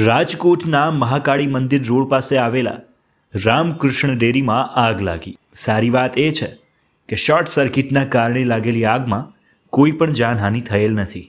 રાજકોટના મહાકાળી મંદિર રોડ પાસે આવેલા રામકૃષ્ણ ડેરીમાં આગ લાગી સારી વાત એ છે કે શોર્ટ સર્કિટના કારણે લાગેલી આગમાં કોઈ પણ જાનહાનિ થયેલ નથી